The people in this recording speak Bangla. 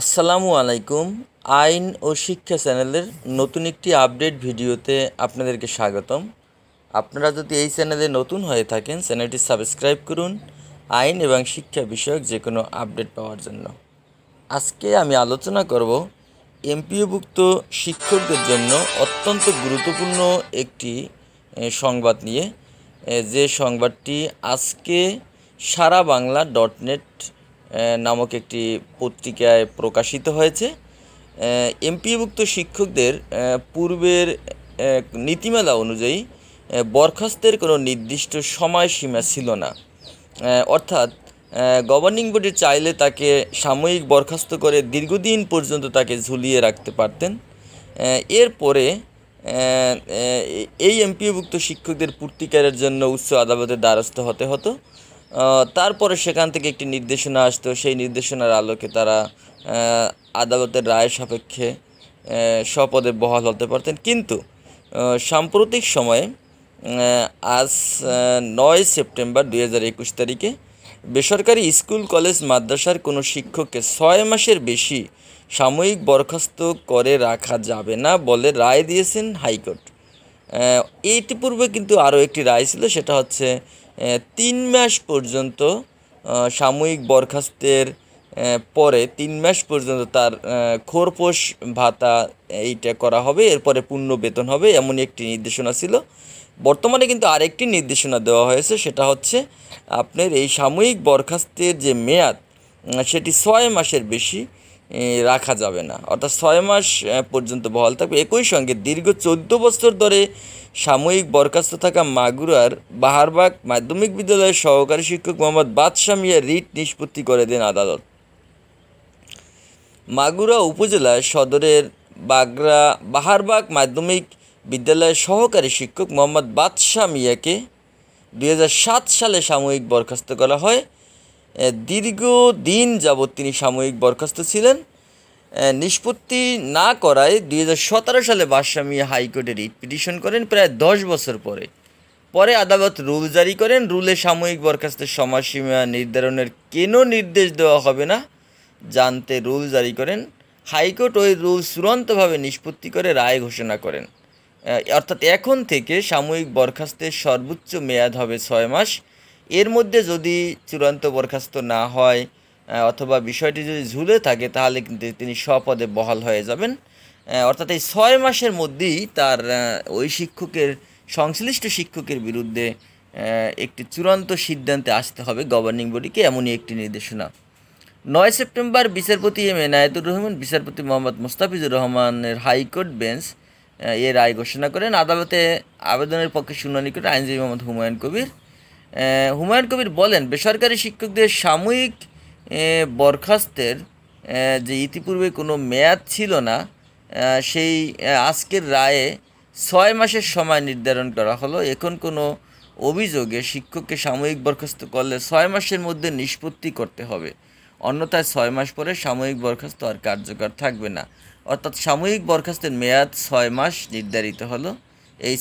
আসসালামু আলাইকুম আইন ও শিক্ষা চ্যানেলের নতুন একটি আপডেট ভিডিওতে আপনাদেরকে স্বাগতম আপনারা যদি এই চ্যানেলে নতুন হয়ে থাকেন চ্যানেলটি সাবস্ক্রাইব করুন আইন এবং শিক্ষা বিষয়ক যে কোনো আপডেট পাওয়ার জন্য আজকে আমি আলোচনা করব এমপিওভুক্ত শিক্ষকদের জন্য অত্যন্ত গুরুত্বপূর্ণ একটি সংবাদ নিয়ে যে সংবাদটি আজকে সারা বাংলা ডট নেট নামক একটি পত্রিকায় প্রকাশিত হয়েছে এমপিভুক্ত শিক্ষকদের পূর্বের নীতিমালা অনুযায়ী বরখাস্তের কোনো নির্দিষ্ট সময়সীমা ছিল না অর্থাৎ গভর্নিং বডি চাইলে তাকে সাময়িক বরখাস্ত করে দীর্ঘদিন পর্যন্ত তাকে ঝুলিয়ে রাখতে পারতেন এরপরে এই এমপিওভুক্ত শিক্ষকদের পূর্তিকারের জন্য উচ্চ আদালতের দ্বারস্থ হতে হতো তারপরে সেখান থেকে একটি নির্দেশনা আসতো সেই নির্দেশনার আলোকে তারা আদালতের রায় সাপেক্ষে স্বপদে বহাল হতে পারতেন কিন্তু সাম্প্রতিক সময়ে আজ নয় সেপ্টেম্বর একুশ তারিখে বেসরকারি স্কুল কলেজ মাদ্রাসার কোনো শিক্ষককে ছয় মাসের বেশি সাময়িক বরখাস্ত করে রাখা যাবে না বলে রায় দিয়েছেন হাইকোর্ট এইটি পূর্বে কিন্তু আরও একটি রায় ছিল সেটা হচ্ছে তিন মাস পর্যন্ত সাময়িক বরখাস্তের পরে তিন মাস পর্যন্ত তার খোরপোষ ভাতা এইটা করা হবে এরপরে পূর্ণ বেতন হবে এমন একটি নির্দেশনা ছিল বর্তমানে কিন্তু আরেকটি নির্দেশনা দেওয়া হয়েছে সেটা হচ্ছে আপনার এই সাময়িক বরখাস্তের যে মেয়াদ সেটি ছয় মাসের বেশি রাখা যাবে না অর্থাৎ ছয় মাস পর্যন্ত বহাল থাকবে একই সঙ্গে দীর্ঘ চোদ্দ বছর ধরে সাময়িক বরখাস্ত থাকা মাগুরার বাহারবাগ মাধ্যমিক বিদ্যালয়ের সহকারী শিক্ষক মোহাম্মদ বাদশাহ মিয়া রিট নিষ্পত্তি করে দেন আদালত মাগুরা উপজেলা সদরের বাগরা বাহারবাগ মাধ্যমিক বিদ্যালয়ের সহকারী শিক্ষক মোহাম্মদ বাদশাহ মিয়াকে দুই সালে সাময়িক বরখাস্ত করা হয় দীর্ঘ দিন যাবৎ তিনি সাময়িক বরখাস্ত ছিলেন নিষ্পত্তি না করায় দুই সালে বাদশামী হাইকোর্টে রিট পিটিশন করেন প্রায় দশ বছর পরে পরে আদালত রুল জারি করেন রুলে সাময়িক বরখাস্তের সময়সীমা নির্ধারণের কেন নির্দেশ দেওয়া হবে না জানতে রুল জারি করেন হাইকোর্ট ওই রুল চূড়ান্তভাবে নিষ্পত্তি করে রায় ঘোষণা করেন অর্থাৎ এখন থেকে সাময়িক বরখাস্তের সর্বোচ্চ মেয়াদ হবে ছয় মাস এর মধ্যে যদি চূড়ান্ত বরখাস্ত না হয় অথবা বিষয়টি যদি ঝুলে থাকে তাহলে কিন্তু তিনি স্বপদে বহাল হয়ে যাবেন অর্থাৎ এই ছয় মাসের মধ্যেই তার ওই শিক্ষকের সংশ্লিষ্ট শিক্ষকের বিরুদ্ধে একটি চূড়ান্ত সিদ্ধান্তে আসতে হবে গভর্নিং বডিকে এমনই একটি নির্দেশনা নয় সেপ্টেম্বর বিচারপতি এম এনায়েতুর রহমান বিচারপতি মোহাম্মদ মুস্তাফিজুর রহমানের হাইকোর্ট বেঞ্চ এ রায় ঘোষণা করেন আদালতে আবেদনের পক্ষে শুনানি করে আইনজীবী মোহাম্মদ হুমায়ুন কবির হুমায়ুন কবির বলেন বেসরকারি শিক্ষকদের সাময়িক বরখাস্তের যে ইতিপূর্বে কোনো মেয়াদ ছিল না সেই আজকের রায়ে ছয় মাসের সময় নির্ধারণ করা হলো এখন কোনো অভিযোগে শিক্ষককে সাময়িক বরখাস্ত করলে ছয় মাসের মধ্যে নিষ্পত্তি করতে হবে অন্যথায় ছয় মাস পরে সাময়িক বরখাস্ত আর কার্যকর থাকবে না অর্থাৎ সাময়িক বরখাস্তের মেয়াদ ছয় মাস নির্ধারিত হলো এই